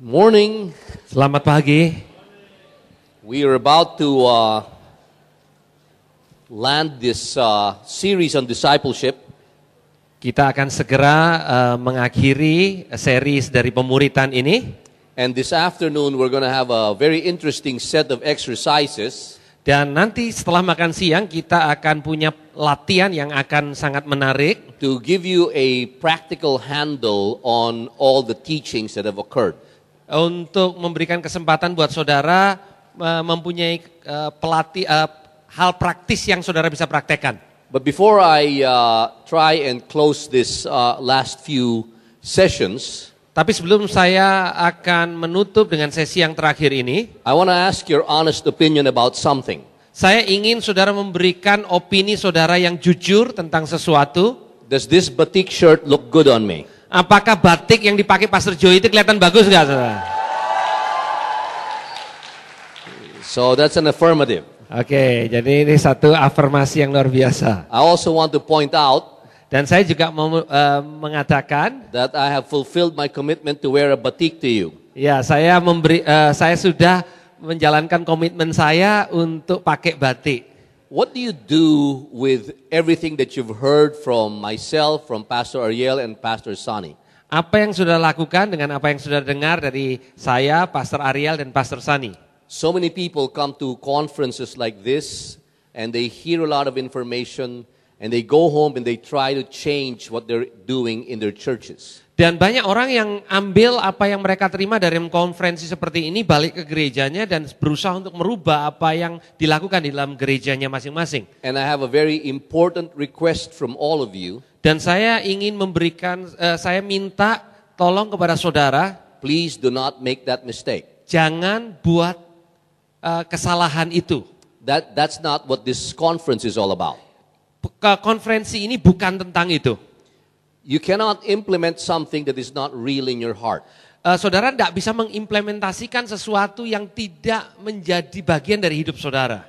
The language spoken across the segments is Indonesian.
Morning. Selamat pagi. We are about to uh, land this uh, series on discipleship. Kita akan segera uh, mengakhiri series dari pemuritan ini. And this afternoon we're going to have a very interesting set of exercises. Dan nanti setelah makan siang kita akan punya latihan yang akan sangat menarik to give you a practical handle on all the teachings that have occurred untuk memberikan kesempatan buat saudara eh, mempunyai eh, pelatih eh, hal praktis yang saudara bisa praktekkan. But before I uh, try and close this uh, last few sessions, tapi sebelum saya akan menutup dengan sesi yang terakhir ini, I want to ask your honest opinion about something. Saya ingin saudara memberikan opini saudara yang jujur tentang sesuatu. Does this batik shirt look good on me? Apakah batik yang dipakai Pastor Joy itu kelihatan bagus nggak, saudara? So that's an affirmative. Oke, okay, jadi ini satu afirmasi yang luar biasa. I also want to point out dan saya juga mau uh, mengatakan that I have fulfilled my commitment to wear a batik to you. Ya, saya memberi uh, saya sudah menjalankan komitmen saya untuk pakai batik. what do you do with everything that you've heard from myself, from Pastor Ariel and Pastor Sonny? Apa yang sudah lakukan dengan apa yang sudah dengar dari saya, Pastor Ariel dan Pastor Sunny? So many people come to conferences like this and they hear a lot of information and they go home and they try to change what they're doing in their churches. Dan banyak orang yang ambil apa yang mereka terima dari konferensi seperti ini balik ke gerejanya dan berusaha untuk merubah apa yang dilakukan di dalam gerejanya masing-masing. And I have a very important request from all of you. Dan saya ingin memberikan uh, saya minta tolong kepada saudara, please do not make that mistake. Jangan buat uh, kesalahan itu. That that's not what this conference is all about. Konferensi ini bukan tentang itu. You cannot implement something that is not real in your heart. Uh, saudara tidak bisa mengimplementasikan sesuatu yang tidak menjadi bagian dari hidup saudara.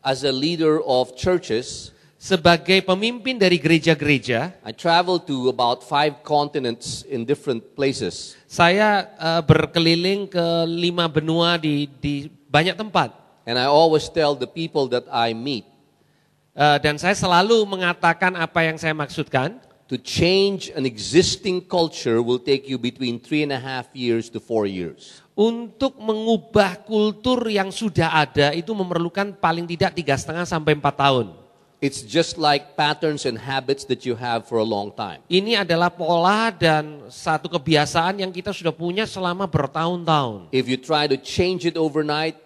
As a leader of churches, sebagai pemimpin dari gereja-gereja, I travel to about five continents in different places. Saya uh, berkeliling ke lima benua di di banyak tempat. And I always tell the people that I meet. Uh, dan saya selalu mengatakan apa yang saya maksudkan to change an existing culture will take you between three and a half years to four years. Untuk mengubah kultur yang sudah ada itu memerlukan paling tidak tiga setengah sampai empat tahun. It's just like patterns and habits that you have for a long time. Ini adalah pola dan satu kebiasaan yang kita sudah punya selama bertahun-tahun. If you try to change it overnight,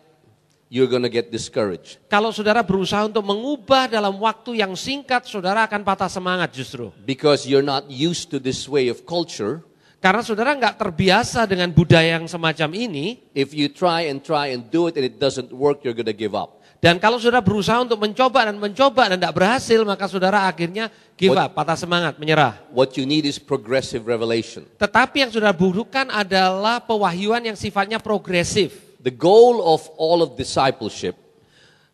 you're gonna get discouraged. Kalau saudara berusaha untuk mengubah dalam waktu yang singkat, saudara akan patah semangat justru. Because you're not used to this way of culture. Karena saudara nggak terbiasa dengan budaya yang semacam ini. If you try and try and do it and it doesn't work, you're gonna give up. Dan kalau saudara berusaha untuk mencoba dan mencoba dan tidak berhasil, maka saudara akhirnya give what, up, patah semangat, menyerah. What you need is progressive revelation. Tetapi yang saudara butuhkan adalah pewahyuan yang sifatnya progresif. The goal of all of discipleship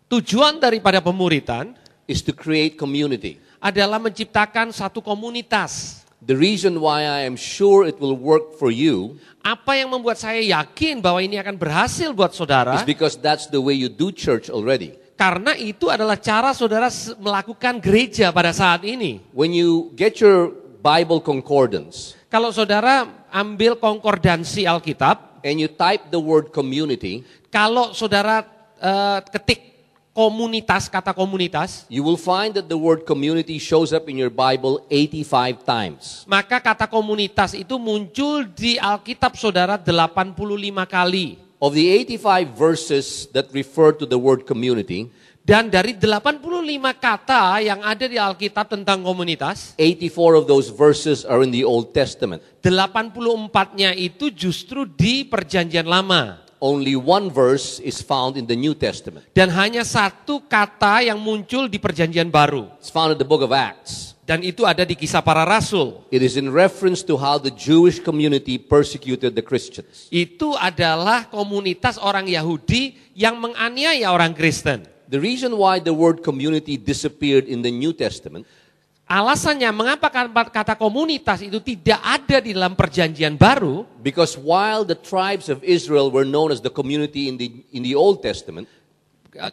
tujuan daripada pemuritan is to create community. Adalah menciptakan satu komunitas. The reason why I am sure it will work for you. Apa yang membuat saya yakin bahwa ini akan berhasil buat saudara? Is because that's the way you do church already. Karena itu adalah cara saudara melakukan gereja pada saat ini. When you get your Bible concordance. Kalau saudara ambil konkordansi Alkitab, and you type the word community, kalau saudara uh, ketik komunitas kata komunitas you will find that the word community shows up in your bible 85 times maka kata komunitas itu muncul di Alkitab Saudara 85 kali of the 85 verses that refer to the word community dan dari 85 kata yang ada di Alkitab tentang komunitas, 84 of those verses are in the Old Testament. 84-nya itu justru di Perjanjian Lama. Only one verse is found in the New Testament. Dan hanya satu kata yang muncul di Perjanjian Baru. It's found in the book of Acts. Dan itu ada di kisah para rasul. It is in reference to how the Jewish community persecuted the Christians. Itu adalah komunitas orang Yahudi yang menganiaya orang Kristen. The reason why the word community disappeared in the New Testament Alasannya mengapa kata komunitas itu tidak ada di dalam perjanjian baru? Because while the tribes of Israel were known as the community in the in the Old Testament,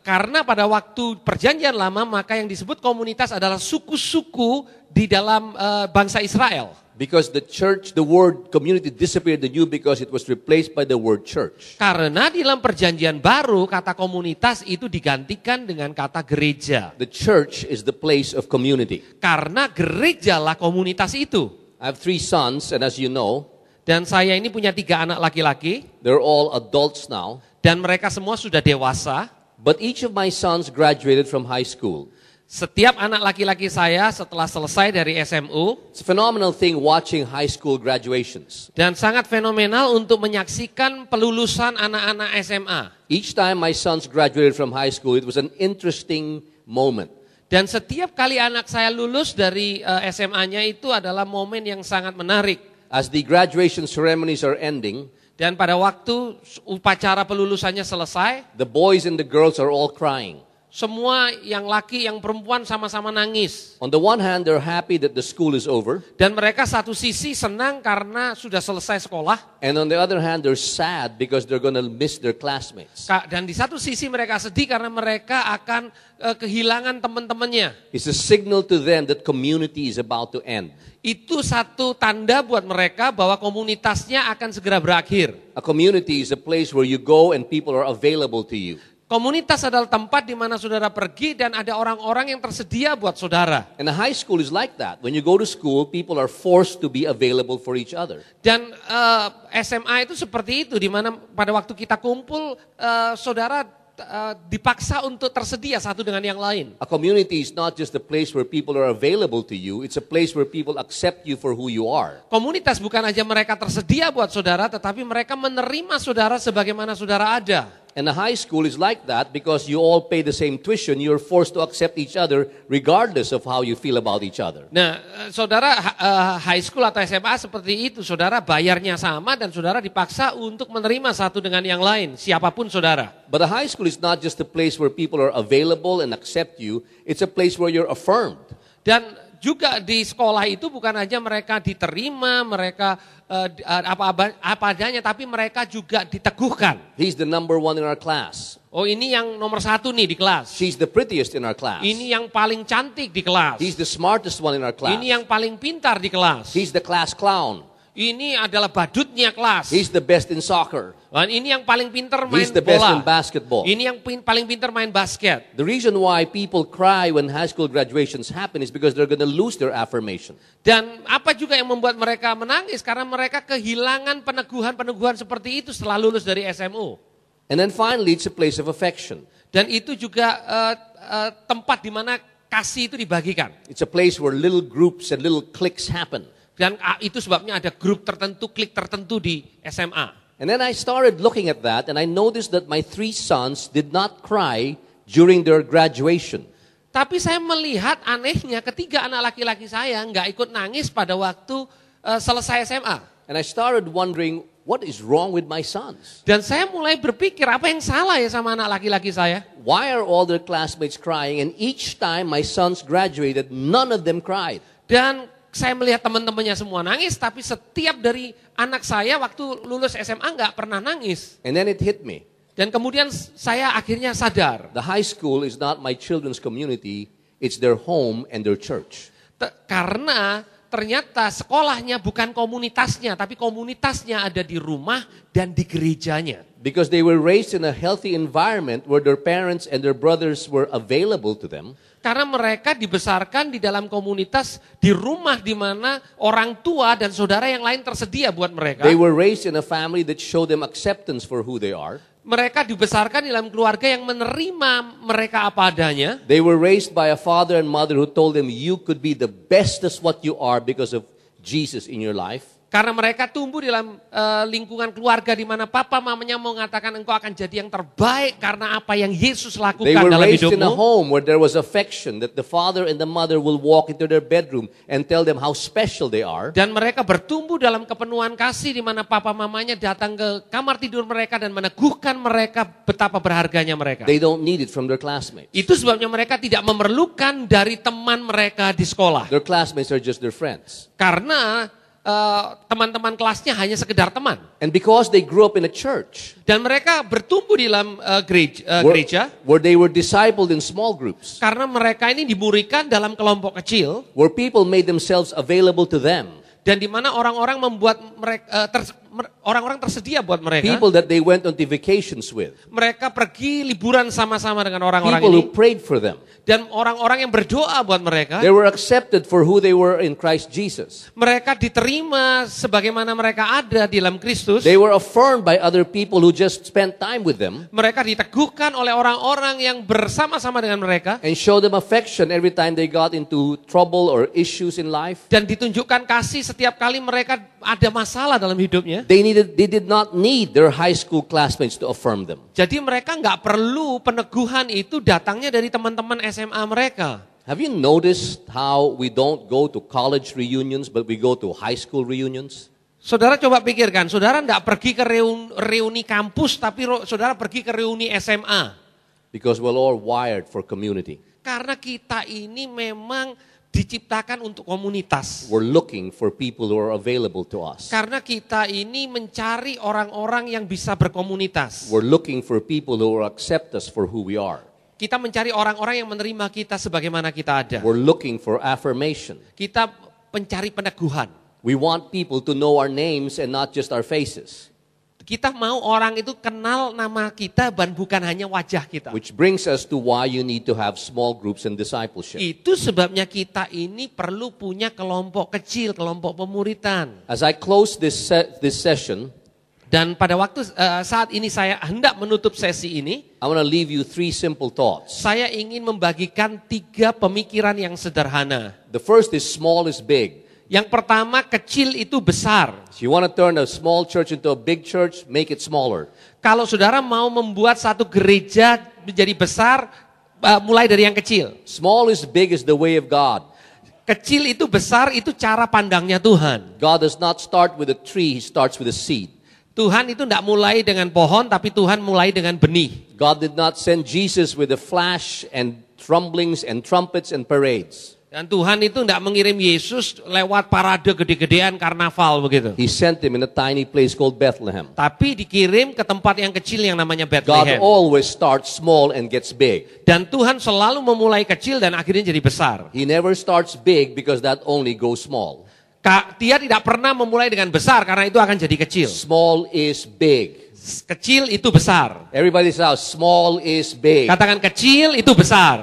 karena pada waktu perjanjian lama maka yang disebut komunitas adalah suku-suku di dalam uh, bangsa Israel. Because the church, the word community disappeared in you because it was replaced by the word church. Karena di dalam perjanjian baru kata komunitas itu digantikan dengan kata gereja. The church is the place of community. Karena gereja lah komunitas itu. I have three sons and as you know, dan saya ini punya tiga anak laki-laki. They're all adults now. Dan mereka semua sudah dewasa. But each of my sons graduated from high school. Setiap anak laki-laki saya setelah selesai dari SMU, It's phenomenal thing watching high school graduations. Dan sangat fenomenal untuk menyaksikan pelulusan anak-anak SMA. Each time my sons graduated from high school, it was an interesting moment. Dan setiap kali anak saya lulus dari uh, eh, SMA-nya itu adalah momen yang sangat menarik. As the graduation ceremonies are ending, dan pada waktu upacara pelulusannya selesai, the boys and the girls are all crying semua yang laki yang perempuan sama-sama nangis. On the one hand they're happy that the school is over. Dan mereka satu sisi senang karena sudah selesai sekolah. And on the other hand they're sad because they're gonna miss their classmates. Dan di satu sisi mereka sedih karena mereka akan uh, kehilangan teman-temannya. It's a signal to them that community is about to end. Itu satu tanda buat mereka bahwa komunitasnya akan segera berakhir. A community is a place where you go and people are available to you. Komunitas adalah tempat di mana saudara pergi dan ada orang-orang yang tersedia buat saudara. And the high school is like that. When you go to school, people are forced to be available for each other. Dan uh, eh, SMA itu seperti itu, di mana pada waktu kita kumpul, uh, saudara eh, dipaksa untuk tersedia satu dengan yang lain. A community is not just a place where people are available to you, it's a place where people accept you for who you are. Komunitas bukan aja mereka tersedia buat saudara, tetapi mereka menerima saudara sebagaimana saudara ada. And a high school is like that because you all pay the same tuition. You're forced to accept each other regardless of how you feel about each other. Nah, eh, saudara eh, high school atau SMA seperti itu, saudara bayarnya sama dan saudara dipaksa untuk menerima satu dengan yang lain, siapapun saudara. But a high school is not just a place where people are available and accept you. It's a place where you're affirmed. Dan juga di sekolah itu bukan hanya mereka diterima, mereka uh, apa, apa apa adanya, tapi mereka juga diteguhkan. He's the number one in our class. Oh ini yang nomor satu nih di kelas. She's the prettiest in our class. Ini yang paling cantik di kelas. He's the smartest one in our class. Ini yang paling pintar di kelas. He's the class clown. Ini adalah badutnya kelas. He's the best in soccer. Dan ini yang paling pinter main the bola. in basketball. Ini yang pin, paling pinter main basket. The reason why people cry when high school graduations happen is because they're gonna lose their affirmation. Dan apa juga yang membuat mereka menangis karena mereka kehilangan peneguhan-peneguhan seperti itu setelah lulus dari SMU. And then finally it's a place of affection. Dan itu juga uh, uh, tempat di mana kasih itu dibagikan. It's a place where little groups and little cliques happen. Dan ah, itu sebabnya ada grup tertentu, klik tertentu di SMA. And then I started looking at that and I noticed that my three sons did not cry during their graduation. Tapi saya melihat anehnya ketiga anak laki-laki saya nggak ikut nangis pada waktu uh, selesai SMA. And I started wondering what is wrong with my sons. Dan saya mulai berpikir apa yang salah ya sama anak laki-laki saya. Why are all their classmates crying and each time my sons graduated none of them cried. Dan saya melihat teman-temannya semua nangis, tapi setiap dari anak saya waktu lulus SMA nggak pernah nangis. And then it hit me. Dan kemudian saya akhirnya sadar. The high school is not my children's community, it's their home and their church. T karena ternyata sekolahnya bukan komunitasnya, tapi komunitasnya ada di rumah dan di gerejanya. Because they were raised in a healthy environment where their parents and their brothers were available to them karena mereka dibesarkan di dalam komunitas, di rumah di mana orang tua dan saudara yang lain tersedia buat mereka. They were raised in a family that showed them acceptance for who they are. Mereka dibesarkan dalam keluarga yang menerima mereka apa adanya. They were raised by a father and mother who told them you could be the bestest what you are because of Jesus in your life. Karena mereka tumbuh dalam e, lingkungan keluarga di mana papa mamanya mau mengatakan engkau akan jadi yang terbaik karena apa yang Yesus lakukan They were dalam raised hidupmu. in a home where there was affection that the father and the mother will walk into their bedroom and tell them how special they are. Dan mereka bertumbuh dalam kepenuhan kasih di mana papa mamanya datang ke kamar tidur mereka dan meneguhkan mereka betapa berharganya mereka. They don't need it from their classmates. Itu sebabnya mereka tidak memerlukan dari teman mereka di sekolah. Their classmates are just their friends. Karena Eh, teman-teman uh, kelasnya hanya sekedar teman. And because they grew up in a church. Dan mereka bertumbuh di dalam uh, gereja, uh, eh, where, gereja. Where they were discipled in small groups. Karena mereka ini diburikan dalam kelompok kecil. Where people made themselves available to them. Dan di mana orang-orang membuat mereka uh, orang-orang tersedia buat mereka. People that they went on the vacations with. Mereka pergi liburan sama-sama dengan orang-orang ini. People who prayed for them. Dan orang-orang yang berdoa buat mereka. They were accepted for who they were in Christ Jesus. Mereka diterima sebagaimana mereka ada di dalam Kristus. They were affirmed by other people who just spent time with them. Mereka diteguhkan oleh orang-orang yang bersama-sama dengan mereka. And show them affection every time they got into trouble or issues in life. Dan ditunjukkan kasih setiap kali mereka ada masalah dalam hidupnya ya. They needed, they did not need their high school classmates to affirm them. Jadi mereka nggak perlu peneguhan itu datangnya dari teman-teman SMA mereka. Have you noticed how we don't go to college reunions but we go to high school reunions? Saudara coba pikirkan, saudara nggak pergi ke reuni, reuni kampus tapi saudara pergi ke reuni SMA. Because we're all wired for community. Karena kita ini memang diciptakan untuk komunitas. We're looking for people who are available to us. Karena kita ini mencari orang-orang yang bisa berkomunitas. We're looking for people who will accept us for who we are. Kita mencari orang-orang yang menerima kita sebagaimana kita ada. We're looking for affirmation. Kita pencari peneguhan. We want people to know our names and not just our faces. Kita mau orang itu kenal nama kita dan bukan hanya wajah kita. Which brings us to why you need to have small groups and discipleship. Itu sebabnya kita ini perlu punya kelompok kecil, kelompok pemuritan. As I close this se this session, dan pada waktu uh, saat ini saya hendak menutup sesi ini, I want to leave you three simple thoughts. Saya ingin membagikan tiga pemikiran yang sederhana. The first is small is big. Yang pertama kecil itu besar. So you want to turn a small church into a big church, make it smaller. Kalau saudara mau membuat satu gereja menjadi besar, eh, mulai dari yang kecil. Small is big is the way of God. Kecil itu besar itu cara pandangnya Tuhan. God does not start with a tree, he starts with a seed. Tuhan itu tidak mulai dengan pohon, tapi Tuhan mulai dengan benih. God did not send Jesus with a flash and trumblings and trumpets and parades. Dan Tuhan itu tidak mengirim Yesus lewat parade gede-gedean karnaval begitu. He sent him in a tiny place called Bethlehem. Tapi dikirim ke tempat yang kecil yang namanya Bethlehem. God always starts small and gets big. Dan Tuhan selalu memulai kecil dan akhirnya jadi besar. He never starts big because that only goes small. Ka, dia tidak pernah memulai dengan besar karena itu akan jadi kecil. Small is big kecil itu besar. Everybody says small is big. Katakan kecil itu besar.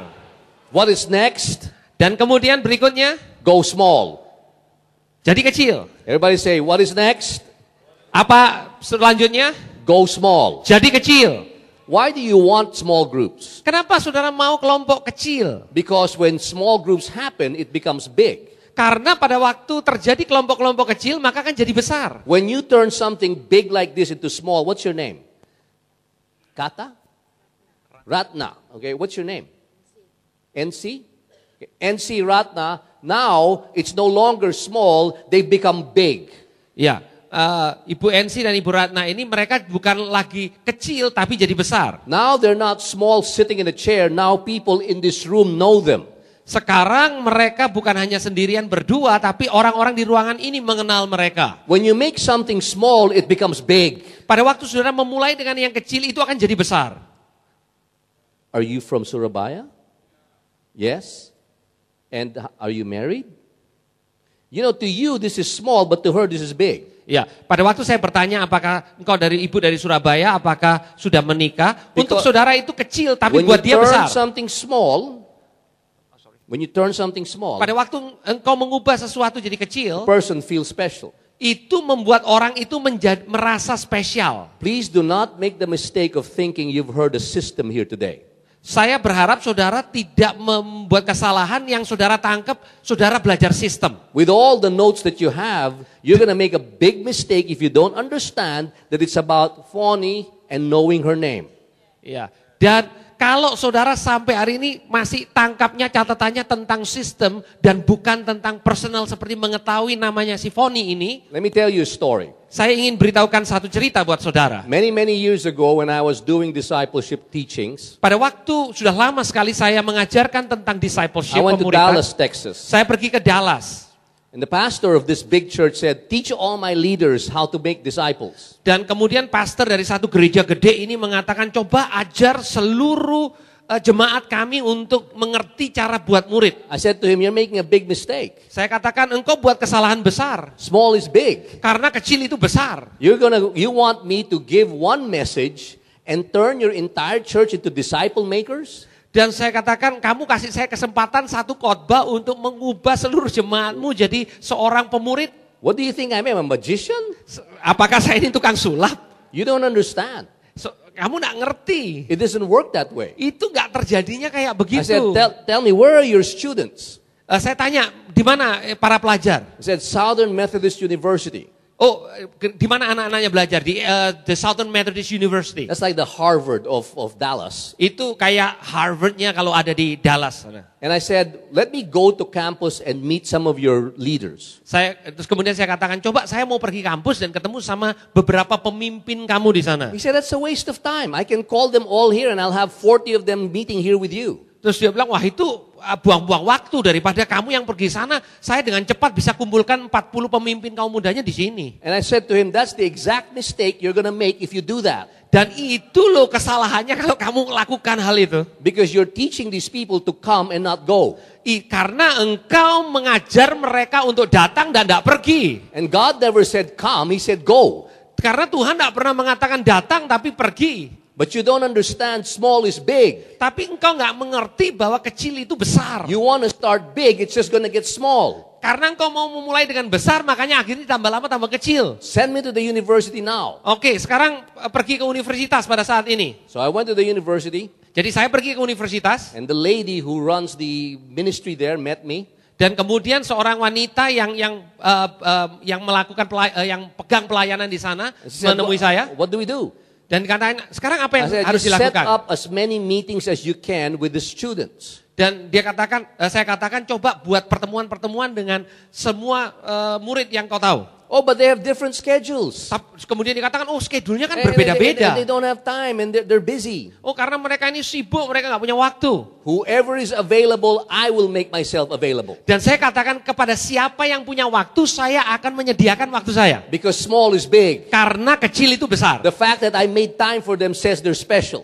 What is next? Dan kemudian berikutnya, go small. Jadi kecil. Everybody say, what is next? Apa selanjutnya? Go small. Jadi kecil. Why do you want small groups? Kenapa saudara mau kelompok kecil? Because when small groups happen, it becomes big. Karena pada waktu terjadi kelompok-kelompok kecil, maka akan jadi besar. When you turn something big like this into small, what's your name? Kata? Ratna. Okay, what's your name? NC? NC Ratna, now it's no longer small, They become big. Ya, uh, Ibu NC dan Ibu Ratna ini mereka bukan lagi kecil tapi jadi besar. Now they're not small sitting in a chair, now people in this room know them. Sekarang mereka bukan hanya sendirian berdua, tapi orang-orang di ruangan ini mengenal mereka. When you make something small, it becomes big. Pada waktu saudara memulai dengan yang kecil, itu akan jadi besar. Are you from Surabaya? Yes. And are you married? You know, to you this is small, but to her this is big. Ya, pada waktu saya bertanya apakah engkau dari ibu dari Surabaya apakah sudah menikah? Because untuk saudara itu kecil tapi buat dia besar. When you turn something small, when you turn something small, pada waktu engkau mengubah sesuatu jadi kecil, person feel special. Itu membuat orang itu menjadi, merasa spesial. Please do not make the mistake of thinking you've heard a system here today. Saya berharap saudara tidak membuat kesalahan yang saudara tangkap, saudara belajar sistem. With all the notes that you have, you're gonna make a big mistake if you don't understand that it's about Fonny and knowing her name. Ya. Dan kalau saudara sampai hari ini masih tangkapnya catatannya tentang sistem dan bukan tentang personal seperti mengetahui namanya si ini. Let me tell you a story. Saya ingin beritahukan satu cerita buat saudara. Many many years ago when I was doing discipleship teachings. Pada waktu sudah lama sekali saya mengajarkan tentang discipleship I went to Dallas, Texas. Saya pergi ke Dallas. And the pastor of this big church said, "Teach all my leaders how to make disciples." Dan kemudian pastor dari satu gereja gede ini mengatakan, "Coba ajar seluruh uh, jemaat kami untuk mengerti cara buat murid." I said to him, "You're making a big mistake." Saya katakan, "Engkau buat kesalahan besar." Small is big. Karena kecil itu besar. You're gonna you want me to give one message and turn your entire church into disciple makers? Dan saya katakan kamu kasih saya kesempatan satu khotbah untuk mengubah seluruh jemaatmu jadi seorang pemurid. What do you think I am? A magician? Apakah saya ini tukang sulap? You don't understand. So, kamu nggak ngerti. It doesn't work that way. Itu nggak terjadinya kayak begitu. I said, tell, tell me where are your students? Uh, saya tanya, di mana eh, para pelajar? I said Southern Methodist University. Oh, di mana anak-anaknya belajar di uh, the Southern Methodist University. That's like the Harvard of of Dallas. Itu kayak Harvardnya kalau ada di Dallas And I said, let me go to campus and meet some of your leaders. Saya terus kemudian saya katakan, coba saya mau pergi kampus dan ketemu sama beberapa pemimpin kamu di sana. He said that's a waste of time. I can call them all here and I'll have 40 of them meeting here with you. Terus dia bilang, wah itu Eh, buang-buang waktu daripada kamu yang pergi sana, saya dengan cepat bisa kumpulkan 40 pemimpin kaum mudanya di sini. And I said to him, that's the exact mistake you're gonna make if you do that. Dan itu loh kesalahannya kalau kamu lakukan hal itu. Because you're teaching these people to come and not go. I, karena engkau mengajar mereka untuk datang dan tidak pergi. And God never said come, he said go. Karena Tuhan tidak pernah mengatakan datang tapi pergi. But you don't understand small is big. Tapi engkau nggak mengerti bahwa kecil itu besar. You want to start big, it's just gonna get small. Karena engkau mau memulai dengan besar, makanya akhirnya tambah lama tambah kecil. Send me to the university now. Oke, okay, sekarang eh, pergi ke universitas pada saat ini. So I went to the university. Jadi saya pergi ke universitas. And the lady who runs the ministry there met me. Dan kemudian seorang wanita yang yang uh, uh, yang melakukan pelay, uh, yang pegang pelayanan di sana said, menemui saya. What do we do? Dan katanya sekarang apa yang harus dilakukan? Set up as many meetings as you can with the students. Dan dia katakan, eh, saya katakan coba buat pertemuan-pertemuan dengan semua uh, murid yang kau tahu. Oh, but they have different schedules. Kemudian dikatakan, oh schedule-nya kan berbeda-beda. They, don't have time and they're, they're busy. Oh, karena mereka ini sibuk, mereka nggak punya waktu. Whoever is available, I will make myself available. Dan saya katakan kepada siapa yang punya waktu, saya akan menyediakan waktu saya. Because small is big. Karena kecil itu besar. The fact that I made time for them says they're special.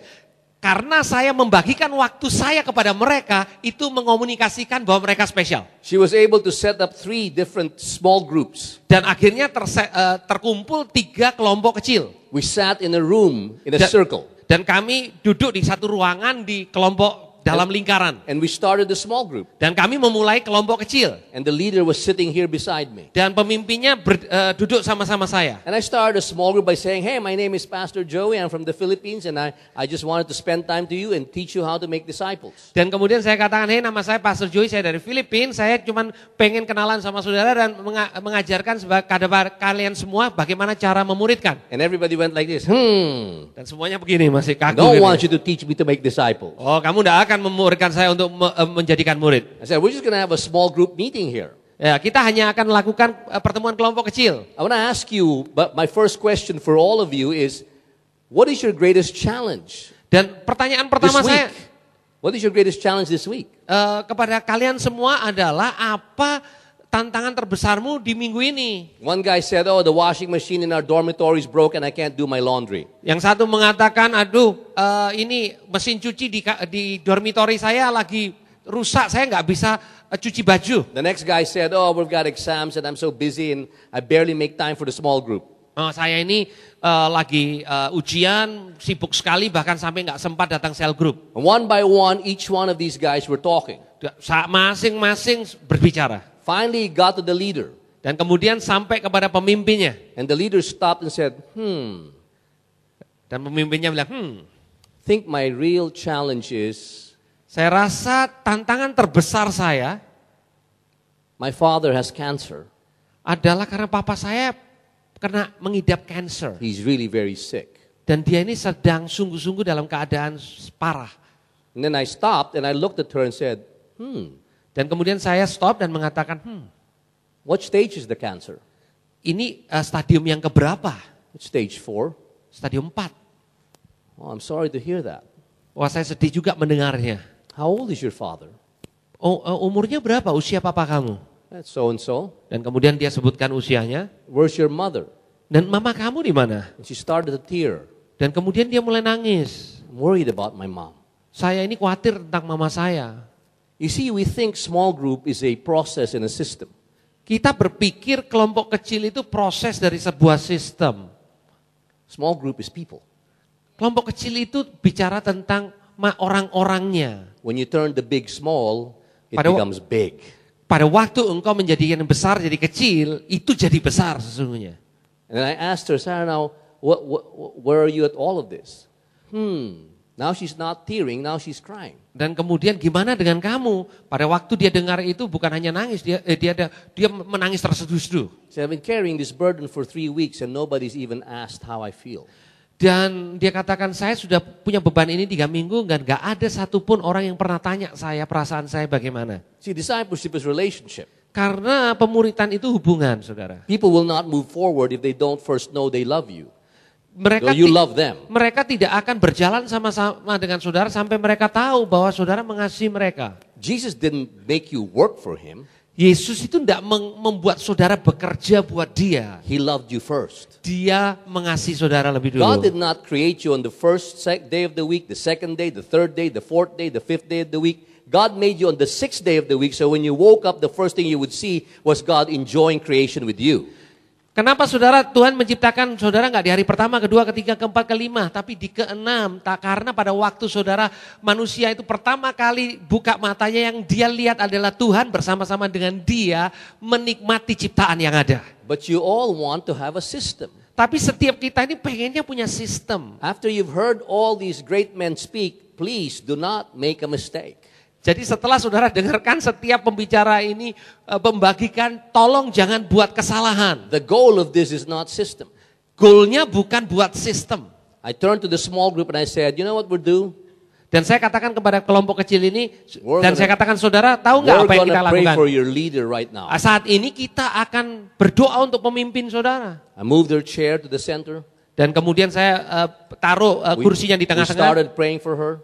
Karena saya membagikan waktu saya kepada mereka, itu mengomunikasikan bahwa mereka spesial. She was able to set up three different small groups. Dan akhirnya ter eh, terkumpul tiga kelompok kecil. We sat in a room in a circle. Dan kami duduk di satu ruangan di kelompok dalam lingkaran. And we started the small group. Dan kami memulai kelompok kecil. And the leader was sitting here beside me. Dan pemimpinnya ber, uh, duduk sama-sama saya. And I started a small group by saying, "Hey, my name is Pastor Joey. I'm from the Philippines and I I just wanted to spend time to you and teach you how to make disciples." Dan kemudian saya katakan, "Hey, nama saya Pastor Joey. Saya dari Filipina. Saya cuman pengen kenalan sama saudara dan mengajarkan kepada kalian semua bagaimana cara memuridkan." And everybody went like this. Hmm. Dan semuanya begini masih kaku. "Don't gitu want ya. you to teach me to make disciples. Oh, kamu tidak akan akan memurkan saya untuk eh, menjadikan murid. I said, we're just gonna have a small group meeting here. Ya, kita hanya akan melakukan eh, pertemuan kelompok kecil. I wanna ask you, but my first question for all of you is, what is your greatest challenge? Dan pertanyaan pertama saya, what is your greatest challenge this week? Uh, kepada kalian semua adalah apa tantangan terbesarmu di minggu ini? One guy said, "Oh, the washing machine in our dormitory is broken. I can't do my laundry." Yang satu mengatakan, "Aduh, uh, ini mesin cuci di di dormitory saya lagi rusak. Saya nggak bisa uh, cuci baju." The next guy said, "Oh, we've got exams and I'm so busy and I barely make time for the small group." Oh, saya ini uh, lagi uh, ujian, sibuk sekali bahkan sampai nggak sempat datang cell group. One by one, each one of these guys were talking. Masing-masing berbicara. Finally got to the leader. Dan kemudian sampai kepada pemimpinnya. And the leader stopped and said, hmm. Dan pemimpinnya bilang, hmm. Think my real challenge is. Saya rasa tantangan terbesar saya. My father has cancer. Adalah karena papa saya kena mengidap cancer. He's really very sick. Dan dia ini sedang sungguh-sungguh dalam keadaan parah. And then I stopped and I looked at her and said, Hmm. Dan kemudian saya stop dan mengatakan, hmm. What stage is the cancer? Ini uh, stadium yang keberapa? Stage 4. Stadium 4. Oh, I'm sorry to hear that. Wah, saya sedih juga mendengarnya. How old is your father? Oh, uh, umurnya berapa? Usia papa kamu? That's so and so. Dan kemudian dia sebutkan usianya. Where's your mother? Dan mama kamu di mana? She started to tear. Dan kemudian dia mulai nangis. I'm worried about my mom. Saya ini khawatir tentang mama saya. You see, we think small group is a process in a system. Kita berpikir kelompok kecil itu proses dari sebuah sistem. Small group is people. Kelompok kecil itu bicara tentang orang-orangnya. When you turn the big small, it pada becomes big. Pada waktu engkau menjadikan besar jadi kecil, itu jadi besar sesungguhnya. And I asked her, Sarah, now, what, what, where are you at all of this? Hmm, Now she's not tearing, now she's crying. Dan kemudian gimana dengan kamu? Pada waktu dia dengar itu bukan hanya nangis, dia eh, dia ada dia menangis terseduh-seduh. So I've been carrying this burden for three weeks and nobody's even asked how I feel. Dan dia katakan saya sudah punya beban ini tiga minggu dan gak ada satupun orang yang pernah tanya saya perasaan saya bagaimana. See, discipleship is relationship. Karena pemuritan itu hubungan, saudara. People will not move forward if they don't first know they love you mereka so you love them. mereka tidak akan berjalan sama-sama dengan saudara sampai mereka tahu bahwa saudara mengasihi mereka. Jesus didn't make you work for him. Yesus itu tidak membuat saudara bekerja buat dia. He loved you first. Dia mengasihi saudara lebih dulu. God did not create you on the first day of the week, the second day, the third day, the fourth day, the fifth day of the week. God made you on the sixth day of the week, so when you woke up, the first thing you would see was God enjoying creation with you. Kenapa saudara Tuhan menciptakan saudara nggak di hari pertama, kedua, ketiga, keempat, kelima, tapi di keenam? Tak karena pada waktu saudara manusia itu pertama kali buka matanya yang dia lihat adalah Tuhan bersama-sama dengan dia menikmati ciptaan yang ada. But you all want to have a system. Tapi setiap kita ini pengennya punya sistem. After you've heard all these great men speak, please do not make a mistake. Jadi setelah saudara dengarkan setiap pembicara ini eh, membagikan, tolong jangan buat kesalahan. The goal of this is not system. Goalnya bukan buat sistem. I turn to the small group and I said, you know what we'll do? Dan saya katakan kepada kelompok kecil ini, we're dan gonna, saya katakan saudara, tahu nggak apa yang kita lakukan? For right Saat ini kita akan berdoa untuk pemimpin saudara. I move their chair to the center. Dan kemudian saya uh, taruh uh, kursinya di tengah-tengah.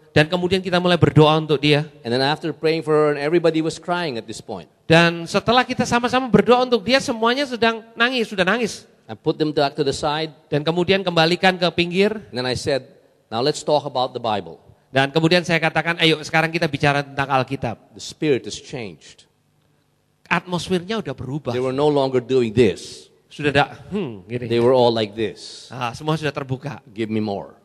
Dan kemudian kita mulai berdoa untuk dia. And then after praying for her, and everybody was crying at this point. Dan setelah kita sama-sama berdoa untuk dia, semuanya sedang nangis, sudah nangis. I put them back to the side. Dan kemudian kembalikan ke pinggir. And then I said, now let's talk about the Bible. Dan kemudian saya katakan, ayo sekarang kita bicara tentang Alkitab. The spirit has changed. Atmosfernya udah berubah. They were no longer doing this sudah ada hmm gini. They were all like this. Ah, semua sudah terbuka. Give me more.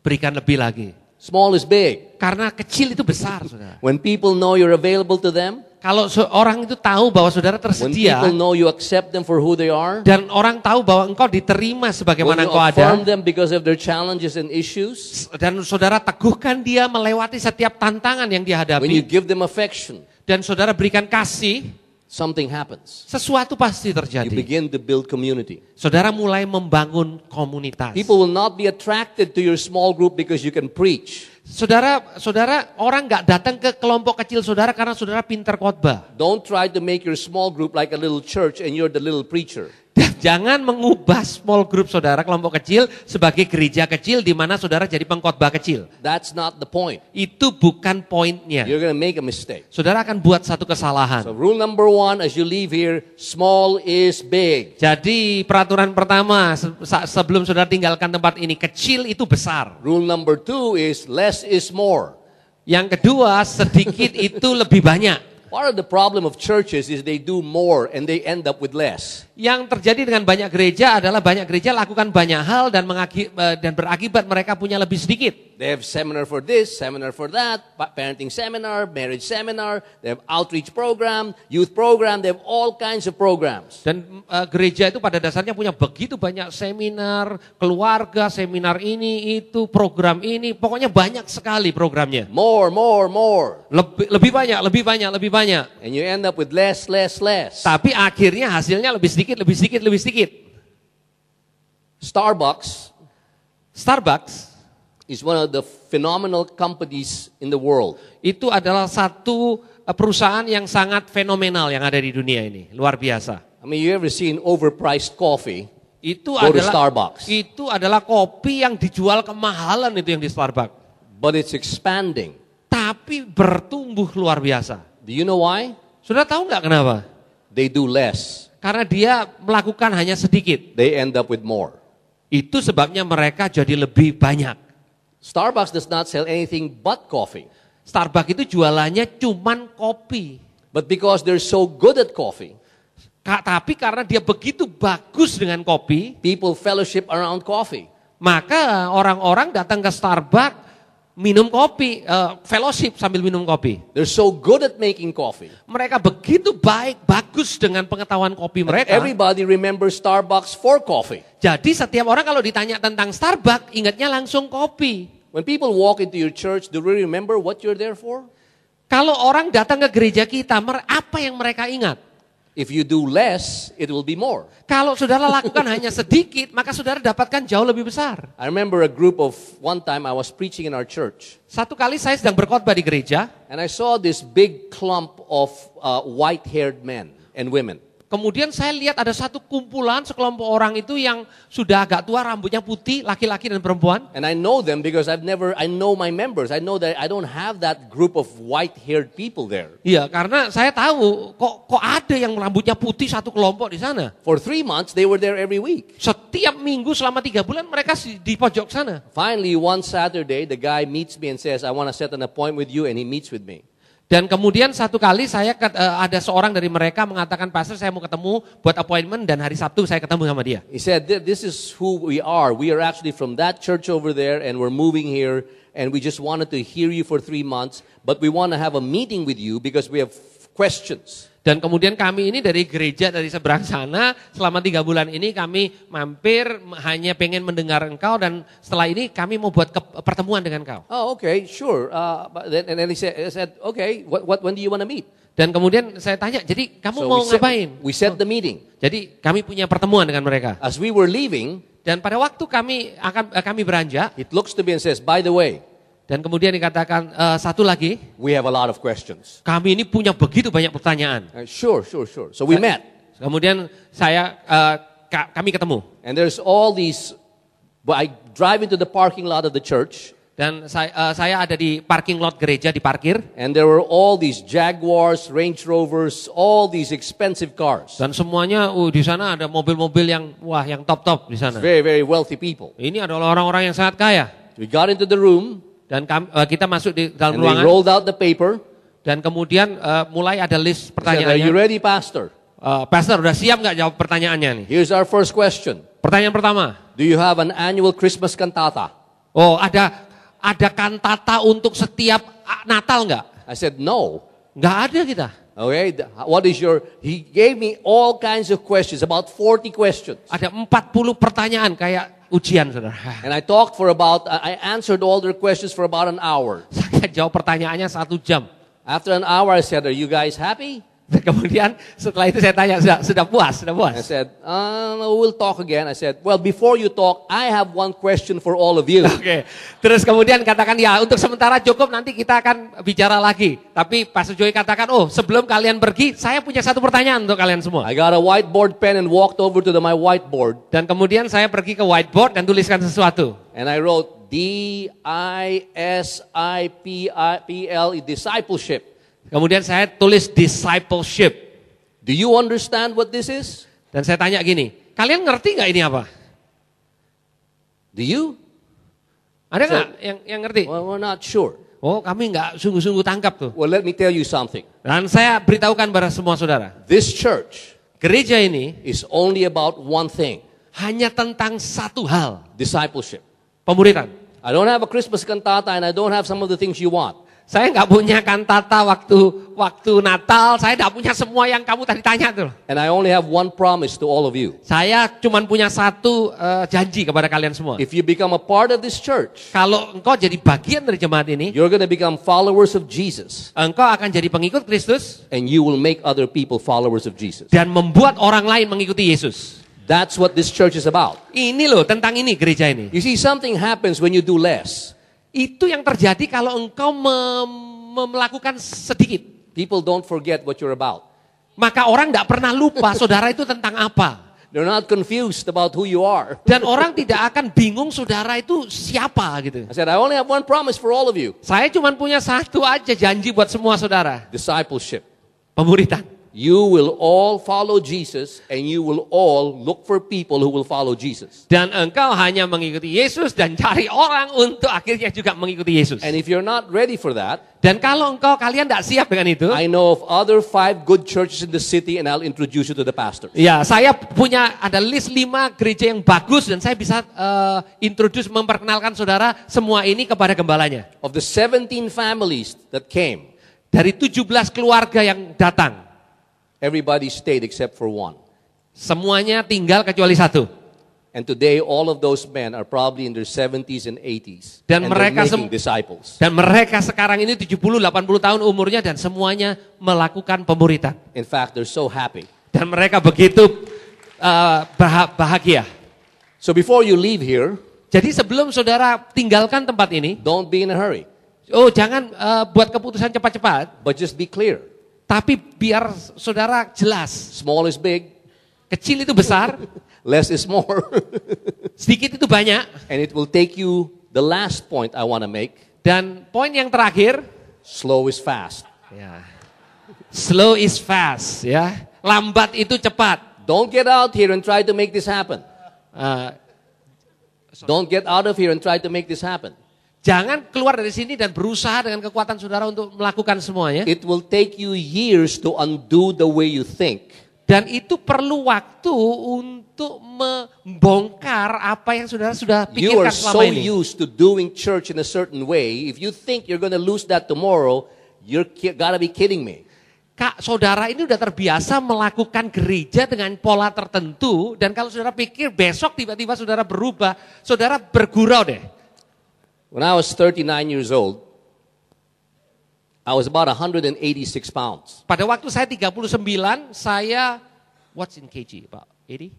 Berikan lebih lagi. Small is big. Karena kecil itu besar, saudara. When people know you're available to them, kalau orang itu tahu bahwa saudara tersedia, when people know you accept them for who they are, dan orang tahu bahwa engkau diterima sebagaimana engkau ada, them because of their challenges and issues, dan saudara teguhkan dia melewati setiap tantangan yang dihadapi. When you give them affection, dan saudara berikan kasih, Something happens. Sesuatu pasti terjadi. You begin to build community. Saudara mulai membangun komunitas. People will not be attracted to your small group because you can preach. Saudara, saudara orang nggak datang ke kelompok kecil saudara karena saudara pintar khotbah. Don't try to make your small group like a little church and you're the little preacher. Dan jangan mengubah small group saudara, kelompok kecil sebagai gereja kecil di mana saudara jadi pengkhotbah kecil. That's not the point. Itu bukan poinnya. You're gonna make a mistake. Saudara akan buat satu kesalahan. So rule number one as you leave here, small is big. Jadi peraturan pertama sebelum saudara tinggalkan tempat ini, kecil itu besar. Rule number two is less is more. Yang kedua, sedikit itu lebih banyak. Part of the problem of churches is they do more and they end up with less yang terjadi dengan banyak gereja adalah banyak gereja lakukan banyak hal dan mengaki, eh, dan berakibat mereka punya lebih sedikit. They have seminar for this, seminar for that, parenting seminar, marriage seminar, they have outreach program, youth program, they have all kinds of programs. Dan uh, gereja itu pada dasarnya punya begitu banyak seminar, keluarga, seminar ini, itu, program ini, pokoknya banyak sekali programnya. More, more, more. Lebih lebih banyak, lebih banyak, lebih banyak. And you end up with less, less, less. Tapi akhirnya hasilnya lebih sedikit sedikit, lebih sedikit, lebih sedikit. Starbucks, Starbucks is one of the phenomenal companies in the world. Itu adalah satu eh, perusahaan yang sangat fenomenal yang ada di dunia ini, luar biasa. I mean, you ever seen overpriced coffee? Itu Go adalah Starbucks. itu adalah kopi yang dijual kemahalan itu yang di Starbucks. But it's expanding. Tapi bertumbuh luar biasa. Do you know why? Sudah tahu nggak kenapa? They do less. Karena dia melakukan hanya sedikit. They end up with more. Itu sebabnya mereka jadi lebih banyak. Starbucks does not sell anything but coffee. Starbucks itu jualannya cuman kopi. But because they're so good at coffee, Ka tapi karena dia begitu bagus dengan kopi, people fellowship around coffee. Maka orang-orang datang ke Starbucks minum kopi, uh, fellowship sambil minum kopi. They're so good at making coffee. Mereka begitu baik, bagus dengan pengetahuan kopi mereka. everybody remember Starbucks for coffee. Jadi setiap orang kalau ditanya tentang Starbucks, ingatnya langsung kopi. When people walk into your church, do they remember what you're there for? Kalau orang datang ke gereja kita, apa yang mereka ingat? If you do less, it will be more. Kalau saudara lakukan hanya sedikit, maka saudara dapatkan jauh lebih besar. I remember a group of one time I was preaching in our church. Satu kali saya sedang berkhotbah di gereja. And I saw this big clump of uh, white-haired men and women. Kemudian saya lihat ada satu kumpulan sekelompok orang itu yang sudah agak tua, rambutnya putih, laki-laki dan perempuan. And I know them because I've never I know my members. I know that I don't have that group of white-haired people there. Iya, karena saya tahu kok kok ada yang rambutnya putih satu kelompok di sana. For three months they were there every week. Setiap minggu selama tiga bulan mereka di pojok sana. Finally one Saturday the guy meets me and says I want to set an appointment with you and he meets with me. Dan kemudian satu kali saya eh, ada seorang dari mereka mengatakan pastor saya mau ketemu buat appointment dan hari Sabtu saya ketemu sama dia. He said this is who we are. We are actually from that church over there and we're moving here and we just wanted to hear you for three months but we want to have a meeting with you because we have questions. Dan kemudian kami ini dari gereja dari seberang sana selama tiga bulan ini kami mampir hanya pengen mendengar engkau dan setelah ini kami mau buat pertemuan dengan kau. Oh oke, okay, sure. Uh, but then, and then he said, said oke, okay, what, what when do you want to meet? Dan kemudian saya tanya, jadi kamu so mau we set, ngapain? We set the meeting. Jadi kami punya pertemuan dengan mereka. As we were leaving, dan pada waktu kami akan kami beranjak, it looks to me and says, by the way, dan kemudian dikatakan uh, satu lagi. We have a lot of questions. Kami ini punya begitu banyak pertanyaan. Uh, sure, sure, sure. So we met. Kemudian saya uh, ka kami ketemu. And there's all these. But I drive into the parking lot of the church. Dan saya, uh, eh, saya ada di parking lot gereja di parkir. And there were all these Jaguars, Range Rovers, all these expensive cars. Dan semuanya uh, di sana ada mobil-mobil yang wah yang top-top di sana. It's very very wealthy people. Ini adalah orang-orang yang sangat kaya. We got into the room dan kami, uh, eh, kita masuk di dalam And ruangan. out the paper. Dan kemudian uh, mulai ada list pertanyaannya. Said, Are you ready, Pastor? Uh, Pastor, udah siap nggak jawab pertanyaannya nih? Here's our first question. Pertanyaan pertama. Do you have an annual Christmas cantata? Oh, ada ada kantata untuk setiap ah, Natal nggak? I said no. Nggak ada kita. Okay, what is your? He gave me all kinds of questions, about 40 questions. Ada 40 pertanyaan kayak ujian saudara. And I talked for about I answered all their questions for about an hour. Saya jawab pertanyaannya satu jam. After an hour I said, "Are you guys happy?" Dan kemudian setelah itu saya tanya, sudah, sudah puas, sudah puas. I said, uh, we'll talk again. I said, well, before you talk, I have one question for all of you. Oke. Okay. Terus kemudian katakan, ya untuk sementara cukup, nanti kita akan bicara lagi. Tapi Pak Joy katakan, oh sebelum kalian pergi, saya punya satu pertanyaan untuk kalian semua. I got a whiteboard pen and walked over to the, my whiteboard. Dan kemudian saya pergi ke whiteboard dan tuliskan sesuatu. And I wrote, D-I-S-I-P-I-P-L, e, discipleship. Kemudian saya tulis discipleship. Do you understand what this is? Dan saya tanya gini, kalian ngerti nggak ini apa? Do you? Ada nggak so, yang yang ngerti? Well, we're not sure. Oh, kami nggak sungguh-sungguh tangkap tuh. Well, let me tell you something. Dan saya beritahukan kepada semua saudara. This church, gereja ini, is only about one thing. Hanya tentang satu hal. Discipleship. Pemuritan. I don't have a Christmas cantata and I don't have some of the things you want. Saya nggak punya kan tata waktu waktu Natal. Saya nggak punya semua yang kamu tadi tanya tuh. And I only have one promise to all of you. Saya cuma punya satu uh, janji kepada kalian semua. If you become a part of this church, kalau engkau jadi bagian dari jemaat ini, you're gonna become followers of Jesus. Engkau akan jadi pengikut Kristus. And you will make other people followers of Jesus. Dan membuat orang lain mengikuti Yesus. That's what this church is about. Ini loh tentang ini gereja ini. You see something happens when you do less. Itu yang terjadi kalau engkau mem melakukan sedikit. People don't forget what you're about. Maka orang tidak pernah lupa saudara itu tentang apa. They're not confused about who you are. Dan orang tidak akan bingung saudara itu siapa gitu. I said I only have one promise for all of you. Saya cuma punya satu aja janji buat semua saudara. Discipleship. Pemuritan you will all follow Jesus and you will all look for people who will follow Jesus. Dan engkau hanya mengikuti Yesus dan cari orang untuk akhirnya juga mengikuti Yesus. And if you're not ready for that, dan kalau engkau kalian tidak siap dengan itu, I know of other five good churches in the city and I'll introduce you to the pastor. Ya, saya punya ada list lima gereja yang bagus dan saya bisa uh, introduce memperkenalkan saudara semua ini kepada gembalanya. Of the 17 families that came, dari 17 keluarga yang datang, Everybody stayed except for one. Semuanya tinggal kecuali satu. And today all of those men are probably in their 70s and 80s. Dan and mereka making disciples. Dan mereka sekarang ini 70 80 tahun umurnya dan semuanya melakukan pemuritan. In fact, they're so happy. Dan mereka begitu uh, eh, bah bahagia. So before you leave here, jadi sebelum saudara tinggalkan tempat ini, don't be in a hurry. Oh, jangan uh, buat keputusan cepat-cepat. But just be clear. Tapi biar saudara jelas. Small is big. Kecil itu besar. Less is more. sedikit itu banyak. And it will take you the last point I want to make. Dan poin yang terakhir. Slow is fast. Yeah. Slow is fast. Ya. Yeah. Lambat itu cepat. Don't get out here and try to make this happen. Uh, Don't get out of here and try to make this happen. Jangan keluar dari sini dan berusaha dengan kekuatan saudara untuk melakukan semuanya. It will take you years to undo the way you think. Dan itu perlu waktu untuk membongkar apa yang saudara sudah pikirkan selama ini. you are so ini. used to doing church in a certain way. If you think you're going to lose that tomorrow, you're gotta be kidding me. Kak, saudara ini sudah terbiasa melakukan gereja dengan pola tertentu dan kalau saudara pikir besok tiba-tiba saudara berubah, saudara bergurau deh. When I was 39 years old, I was about 186 pounds. Pada waktu saya 39, saya what's in kg, Pak? 80?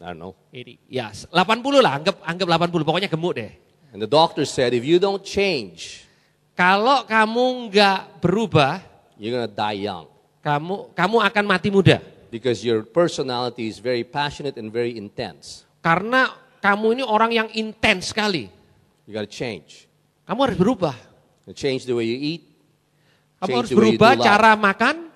I don't know. 80. Ya, yes, 80 lah, anggap anggap 80, pokoknya gemuk deh. And the doctor said if you don't change, kalau kamu nggak berubah, you're gonna die young. Kamu kamu akan mati muda. Because your personality is very passionate and very intense. Karena kamu ini orang yang intens sekali. You got to change. Kamu harus berubah. change the way you eat. Kamu harus berubah cara makan.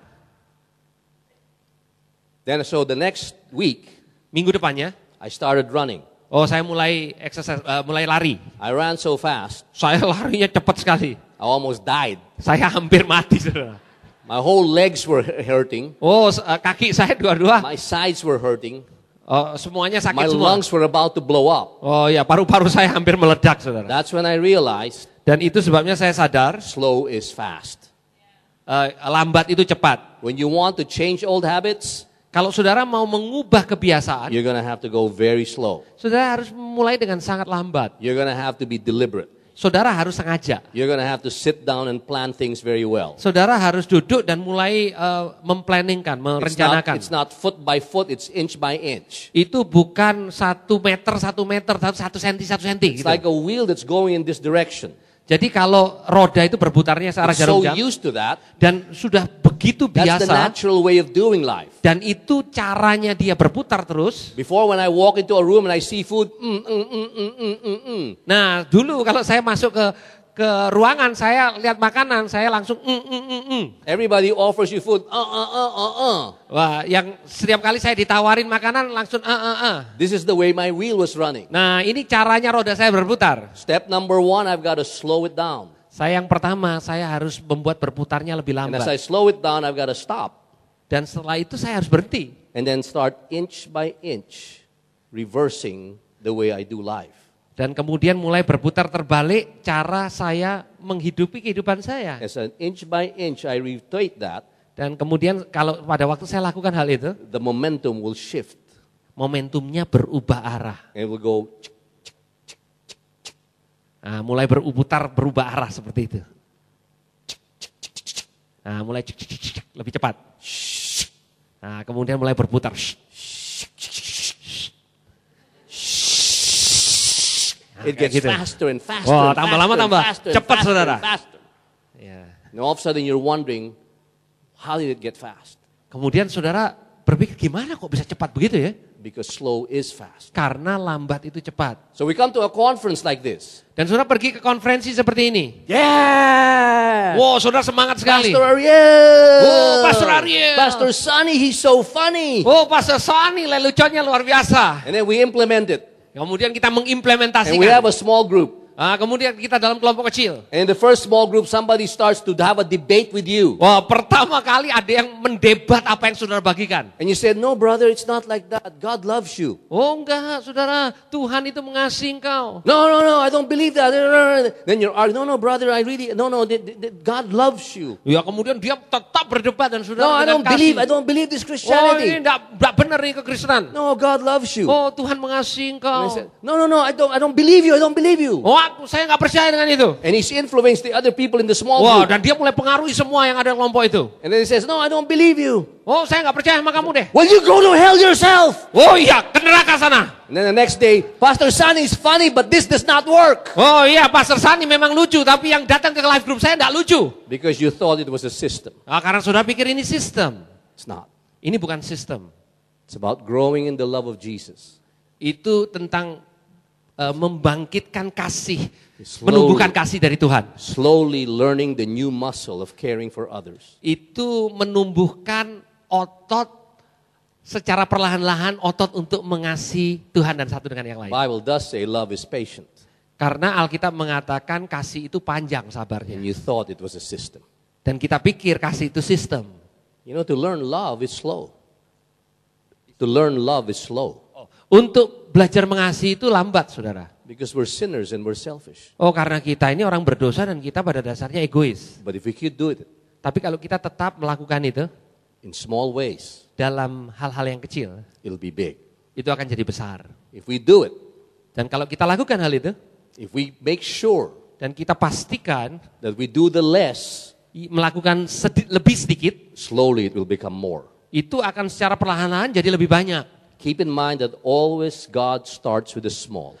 Then so the next week, minggu depannya, I started running. Oh, saya mulai exercise, uh, mulai lari. I ran so fast. Saya larinya cepat sekali. I almost died. Saya hampir mati, saudara. My whole legs were hurting. Oh, eh, kaki saya dua-dua. My sides were hurting. Uh, semuanya sakit My semua. lungs were about to blow up. Oh ya, paru-paru saya hampir meledak, saudara. That's when I realized. Dan itu sebabnya saya sadar. Slow is fast. Uh, lambat itu cepat. When you want to change old habits. Kalau saudara mau mengubah kebiasaan, you're gonna have to go very slow. Saudara harus mulai dengan sangat lambat. You're gonna have to be deliberate saudara harus sengaja. You're gonna have to sit down and plan things very well. Saudara harus duduk dan mulai uh, eh, memplanningkan, merencanakan. It's not, it's not foot by foot, it's inch by inch. Itu bukan satu meter satu meter, satu senti satu senti. It's gitu. like a wheel that's going in this direction. Jadi kalau roda itu berputarnya searah jarum jam so that, dan sudah begitu biasa dan itu caranya dia berputar terus. Before when I walk into a room and I see food, mm, mm, mm, mm, mm, mm. mm. nah dulu kalau saya masuk ke ke ruangan saya lihat makanan saya langsung mm, mm, mm, mm. everybody offers you food uh, uh, uh, uh, uh. wah yang setiap kali saya ditawarin makanan langsung uh, uh, uh. this is the way my wheel was running nah ini caranya roda saya berputar step number one I've got to slow it down saya yang pertama saya harus membuat berputarnya lebih lambat And as I slow it down I've got to stop dan setelah itu saya harus berhenti and then start inch by inch reversing the way I do life dan kemudian mulai berputar terbalik cara saya menghidupi kehidupan saya. As an inch by inch I retweet that. Dan kemudian kalau pada waktu saya lakukan hal itu, the momentum will shift. Momentumnya berubah arah. It will go. nah, mulai berputar berubah arah seperti itu. Nah, mulai lebih cepat. Nah, kemudian mulai berputar. It gets gitu. faster and faster. Wah, wow, tambah lama tambah cepat saudara. Yeah. Now all of a sudden you're wondering how did it get fast? Kemudian saudara berpikir gimana kok bisa cepat begitu ya? Because slow is fast. Karena lambat itu cepat. So we come to a conference like this. Dan saudara pergi ke konferensi seperti ini. Yeah. Wow, saudara semangat sekali. Pastor Ariel. Oh, Pastor Ariel. Pastor Sunny, he's so funny. Oh, Pastor Sunny, leluconnya luar biasa. And then we implemented. Kemudian kita mengimplementasikan. And we have a small group. Ah, kemudian kita dalam kelompok kecil. And in the first small group, somebody starts to have a debate with you. Wah, pertama kali ada yang mendebat apa yang saudara bagikan. And you said, no brother, it's not like that. God loves you. Oh enggak, saudara, Tuhan itu mengasihi engkau. No, no, no, I don't believe that. Then you argue. no, no, brother, I really, no, no, God loves you. Ya, kemudian dia tetap berdebat dan saudara. No, I don't kasih. believe, I don't believe this Christianity. Oh, ini enggak benar ini kekristenan. No, God loves you. Oh, Tuhan mengasihi engkau. Said, no, no, no, I don't, I don't believe you, I don't believe you. Oh, Waktu saya nggak percaya dengan itu. And he's influenced the other people in the small group. Wah, dan dia mulai pengaruhi semua yang ada di kelompok itu. And then he says, no, I don't believe you. Oh, saya nggak percaya sama kamu deh. Well, you go to hell yourself. Oh iya, ke neraka sana. And then the next day, Pastor Sunny is funny, but this does not work. Oh iya, Pastor Sunny memang lucu, tapi yang datang ke live group saya nggak lucu. Because you thought it was a system. Ah, karena sudah pikir ini sistem. It's not. Ini bukan sistem. It's about growing in the love of Jesus. Itu tentang uh, membangkitkan kasih, slowly, menumbuhkan kasih dari Tuhan. Slowly learning the new muscle of caring for others. Itu menumbuhkan otot secara perlahan-lahan otot untuk mengasihi Tuhan dan satu dengan yang lain. Bible does say love is patient. Karena Alkitab mengatakan kasih itu panjang sabarnya. And you thought it was a system. Dan kita pikir kasih itu sistem. You know to learn love is slow. To learn love is slow. Oh. Untuk belajar mengasihi itu lambat, saudara. Because we're sinners and we're selfish. Oh, karena kita ini orang berdosa dan kita pada dasarnya egois. But if we could do it, tapi kalau kita tetap melakukan itu, in small ways, dalam hal-hal yang kecil, it'll be big. Itu akan jadi besar. If we do it, dan kalau kita lakukan hal itu, if we make sure, dan kita pastikan that we do the less, melakukan sedi lebih sedikit, slowly it will become more. Itu akan secara perlahan-lahan jadi lebih banyak. Keep in mind that always God starts with the small.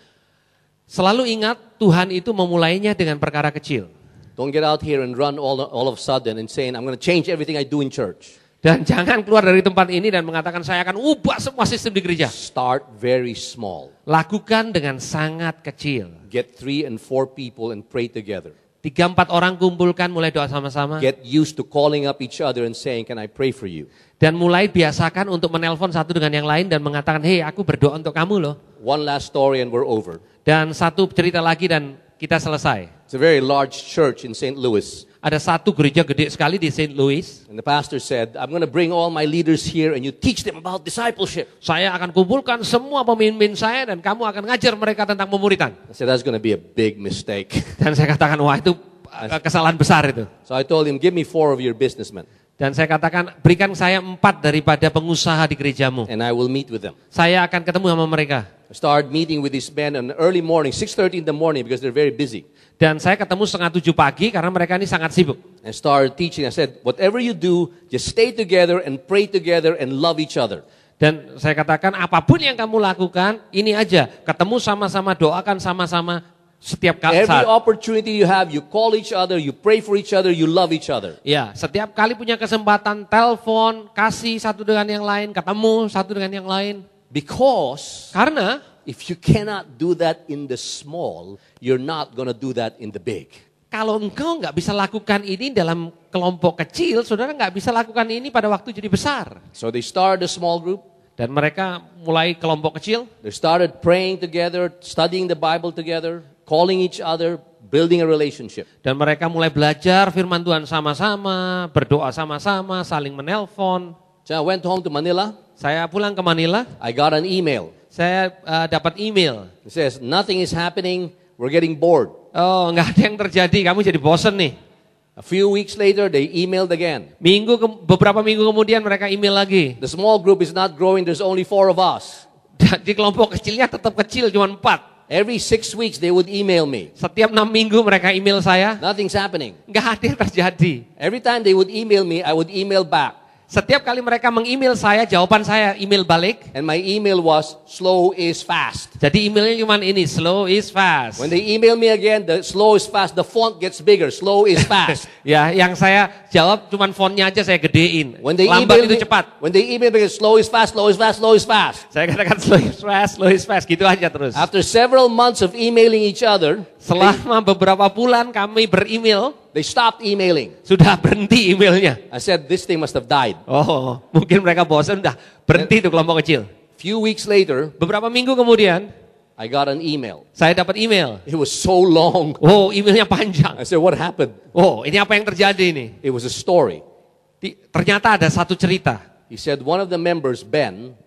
Selalu ingat Tuhan itu memulainya dengan perkara kecil. Don't get out here and run all, all of a sudden and saying I'm going to change everything I do in church. Dan jangan keluar dari tempat ini dan mengatakan saya akan ubah semua sistem di gereja. Start very small. Lakukan dengan sangat kecil. Get three and four people and pray together. Tiga empat orang kumpulkan mulai doa sama-sama. Get used to calling up each other and saying, "Can I pray for you?" Dan mulai biasakan untuk menelpon satu dengan yang lain dan mengatakan, hei aku berdoa untuk kamu loh. One last story and we're over. Dan satu cerita lagi dan kita selesai. It's a very large church in St. Louis. Ada satu gereja gede sekali di St. Louis. And the pastor said, I'm going to bring all my leaders here and you teach them about discipleship. Saya akan kumpulkan semua pemimpin saya dan kamu akan ngajar mereka tentang pemuritan. I said, that's going to be a big mistake. Dan saya katakan, wah itu eh, kesalahan besar itu. So I told him, give me four of your businessmen. Dan saya katakan, berikan saya empat daripada pengusaha di gerejamu. And I will meet with them. Saya akan ketemu sama mereka. Start meeting with this man on early morning, 6:30 in the morning because they're very busy. Dan saya ketemu setengah tujuh pagi karena mereka ini sangat sibuk. And start teaching. I said, whatever you do, just stay together and pray together and love each other. Dan saya katakan apapun yang kamu lakukan, ini aja, ketemu sama-sama, doakan sama-sama, setiap kali Every opportunity you have, you call each other, you pray for each other, you love each other. Ya, setiap kali punya kesempatan telepon, kasih satu dengan yang lain, ketemu satu dengan yang lain. Because karena if you cannot do that in the small, you're not gonna do that in the big. Kalau engkau nggak bisa lakukan ini dalam kelompok kecil, saudara nggak bisa lakukan ini pada waktu jadi besar. So they start the small group dan mereka mulai kelompok kecil. They started praying together, studying the Bible together calling each other, building a relationship. Dan mereka mulai belajar firman Tuhan sama-sama, berdoa sama-sama, saling menelpon. So I went home to Manila. Saya pulang ke Manila. I got an email. Saya uh, dapat email. It says nothing is happening. We're getting bored. Oh, nggak ada yang terjadi. Kamu jadi bosen nih. A few weeks later, they emailed again. Minggu ke, beberapa minggu kemudian mereka email lagi. The small group is not growing. There's only four of us. Di kelompok kecilnya tetap kecil, cuma empat. Every six weeks they would email me. Setiap enam minggu mereka email saya. Nothing's happening. Gak ada yang terjadi. Every time they would email me, I would email back. Setiap kali mereka mengemail saya, jawaban saya email balik. And my email was slow is fast. Jadi emailnya cuma ini, slow is fast. When they email me again, the slow is fast, the font gets bigger, slow is fast. ya, yang saya jawab cuma fontnya aja saya gedein. When they Lambat email itu me, cepat. When they email me, slow is fast, slow is fast, slow is fast. Saya katakan slow is fast, slow is fast, gitu aja terus. After several months of emailing each other, selama beberapa bulan kami beremail, They stopped emailing. Sudah berhenti emailnya. I said this thing must have died. Oh, mungkin mereka bosan dah. Berhenti itu kelompok kecil. Few weeks later, beberapa minggu kemudian, I got an email. Saya dapat email. It was so long. Oh, emailnya panjang. I said, what happened? Oh, ini apa yang terjadi ini? It was a story. Di, ternyata ada satu cerita. He said one of the members, Ben,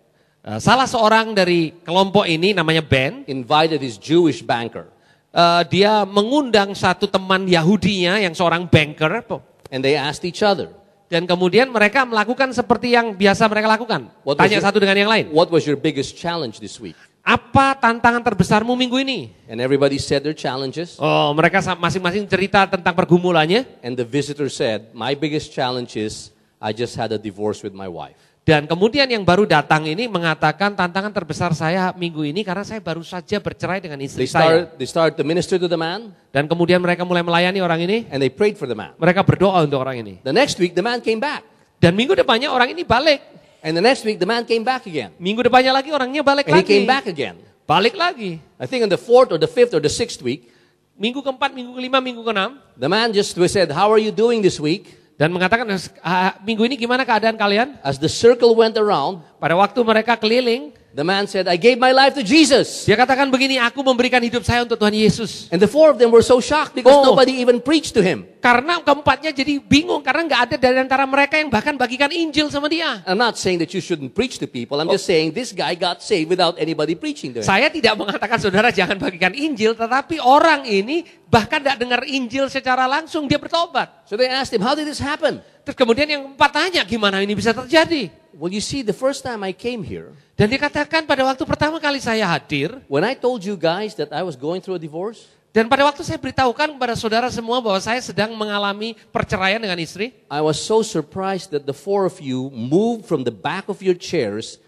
eh, salah seorang dari kelompok ini namanya Ben, invited his Jewish banker uh, dia mengundang satu teman Yahudinya yang seorang banker. And they asked each other. Dan kemudian mereka melakukan seperti yang biasa mereka lakukan. What Tanya your, satu dengan yang lain. What was your biggest challenge this week? Apa tantangan terbesarmu minggu ini? And everybody said their challenges. Oh, mereka masing-masing cerita tentang pergumulannya. And the visitor said, my biggest challenge is I just had a divorce with my wife. Dan kemudian yang baru datang ini mengatakan tantangan terbesar saya minggu ini karena saya baru saja bercerai dengan istri they start, saya. They start to minister to the man. Dan kemudian mereka mulai melayani orang ini. And they prayed for the man. Mereka berdoa untuk orang ini. The next week the man came back. Dan minggu depannya orang ini balik. And the next week the man came back again. Minggu depannya lagi orangnya balik And lagi. He came back again. Balik lagi. I think on the fourth or the fifth or the sixth week. Minggu keempat, minggu kelima, minggu keenam. The man just said, "How are you doing this week?" dan mengatakan ah, minggu ini gimana keadaan kalian? As the circle went around, pada waktu mereka keliling, The man said, I gave my life to Jesus. Dia katakan begini, aku memberikan hidup saya untuk Tuhan Yesus. And the four of them were so shocked because oh. nobody even preached to him. Karena keempatnya jadi bingung karena nggak ada dari antara mereka yang bahkan bagikan Injil sama dia. I'm not saying that you shouldn't preach to people. I'm oh. just saying this guy got saved without anybody preaching to him. Saya tidak mengatakan saudara jangan bagikan Injil, tetapi orang ini bahkan tidak dengar Injil secara langsung dia bertobat. So they asked him, how did this happen? Terus kemudian yang empat tanya, gimana ini bisa terjadi? well, you see, the first time I came here, dan dikatakan pada waktu pertama kali saya hadir, when I told you guys that I was going through a divorce, dan pada waktu saya beritahukan kepada saudara semua bahwa saya sedang mengalami perceraian dengan istri, I was so surprised that the four of you moved from the back of your chairs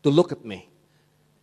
to look at me.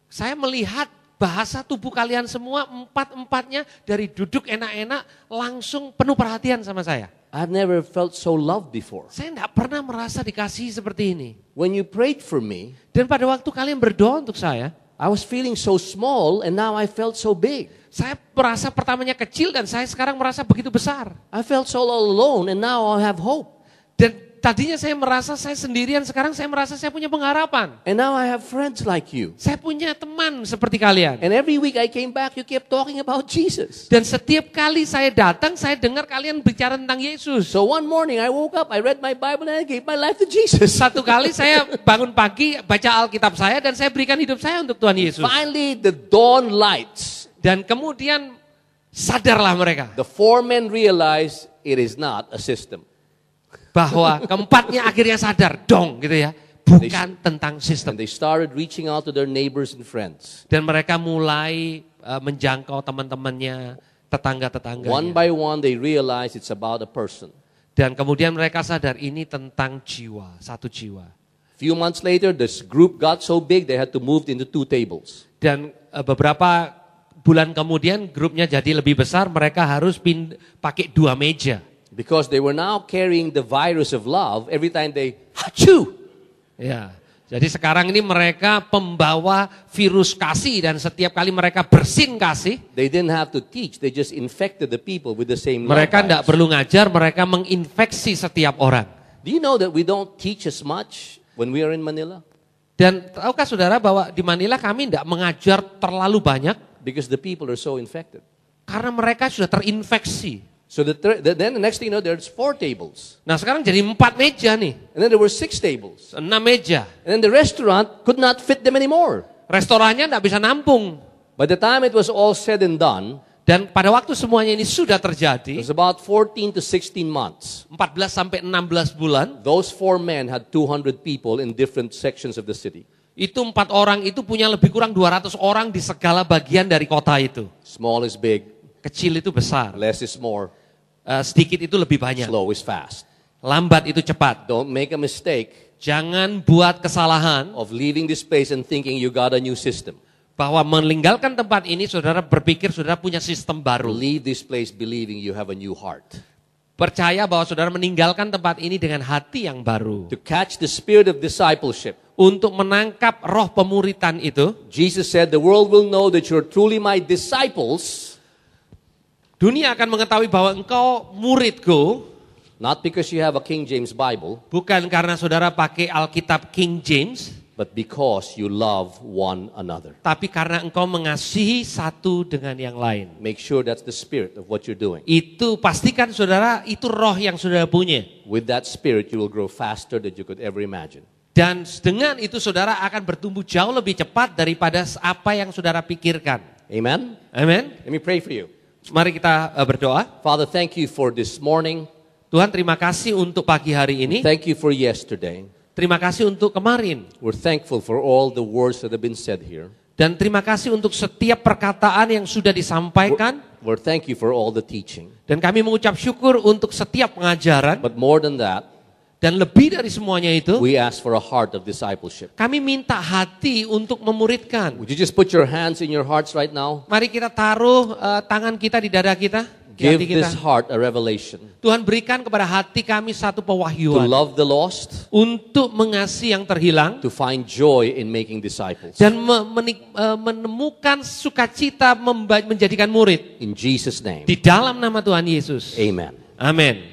Saya melihat bahasa tubuh kalian semua empat-empatnya dari duduk enak-enak langsung penuh perhatian sama saya. I've never felt so loved before. Saya tidak pernah merasa dikasih seperti ini. When you prayed for me, dan pada waktu kalian berdoa untuk saya, I was feeling so small and now I felt so big. Saya merasa pertamanya kecil dan saya sekarang merasa begitu besar. I felt so alone and now I have hope. Dan Tadinya saya merasa saya sendirian, sekarang saya merasa saya punya pengharapan. And now I have friends like you. Saya punya teman seperti kalian. And every week I came back, you kept talking about Jesus. Dan setiap kali saya datang, saya dengar kalian bicara tentang Yesus. So one morning I woke up, I read my Bible and I gave my life to Jesus. Satu kali saya bangun pagi, baca Alkitab saya dan saya berikan hidup saya untuk Tuhan Yesus. Finally the dawn lights. Dan kemudian sadarlah mereka. The four men realize it is not a system bahwa keempatnya akhirnya sadar dong gitu ya bukan tentang sistem. they started reaching out to their neighbors and friends. Dan mereka mulai uh, menjangkau teman-temannya, tetangga tetangga One by one they realize it's about a person. Dan kemudian mereka sadar ini tentang jiwa, satu jiwa. Few months later this group got so big they had to move into two tables. Dan uh, beberapa bulan kemudian grupnya jadi lebih besar, mereka harus pakai dua meja. Because they were now carrying the virus of love every time they hachu. Ya. Jadi sekarang ini mereka pembawa virus kasih dan setiap kali mereka bersin kasih. They didn't have to teach, they just infected the people with the same. Mereka tidak perlu ngajar, mereka menginfeksi setiap orang. Do you know that we don't teach as much when we are in Manila? Dan tahukah saudara bahwa di Manila kami tidak mengajar terlalu banyak? Because the people are so infected. Karena mereka sudah terinfeksi. So the, the then the next thing you know, there's four tables. Nah sekarang jadi empat meja nih. And then there were six tables. Enam meja. And then the restaurant could not fit them anymore. Restorannya nggak bisa nampung. By the time it was all said and done, dan pada waktu semuanya ini sudah terjadi, it was about 14 to 16 months. 14 sampai 16 bulan. Those four men had 200 people in different sections of the city. Itu empat orang itu punya lebih kurang 200 orang di segala bagian dari kota itu. Small is big. Kecil itu besar. Less is more Eh, sedikit itu lebih banyak. Slow is fast. Lambat itu cepat. Don't make a mistake. Jangan buat kesalahan of leaving this place and thinking you got a new system. Bahwa meninggalkan tempat ini saudara berpikir saudara punya sistem baru. Leave this place believing you have a new heart. Percaya bahwa saudara meninggalkan tempat ini dengan hati yang baru. To catch the spirit of discipleship untuk menangkap roh pemuritan itu. Jesus said, "The world will know that you're truly my disciples." Dunia akan mengetahui bahwa engkau muridku. Not because you have a King James Bible. Bukan karena saudara pakai Alkitab King James. But because you love one another. Tapi karena engkau mengasihi satu dengan yang lain. Make sure that's the spirit of what you're doing. Itu pastikan saudara itu roh yang saudara punya. With that spirit you will grow faster than you could ever imagine. Dan dengan itu saudara akan bertumbuh jauh lebih cepat daripada apa yang saudara pikirkan. Amen. Amen. Let me pray for you. Mari kita eh, berdoa. Father, thank you for this morning. Tuhan, terima kasih untuk pagi hari ini. Thank you for yesterday. Terima kasih untuk kemarin. We're thankful for all the words that have been said here. Dan terima kasih untuk setiap perkataan yang sudah disampaikan. We're, we're thank you for all the teaching. Dan kami mengucap syukur untuk setiap pengajaran. But more than that, dan lebih dari semuanya itu, we ask for a heart of discipleship. Kami minta hati untuk memuridkan. Would you just put your hands in your hearts right now? Mari kita taruh uh, tangan kita di dada kita. Give kita. this heart a revelation. Tuhan berikan kepada hati kami satu pewahyuan. To love the lost. Untuk mengasihi yang terhilang. To find joy in making disciples. Dan menik, eh, menemukan sukacita menjadikan murid. In Jesus name. Di dalam nama Tuhan Yesus. Amen. Amen.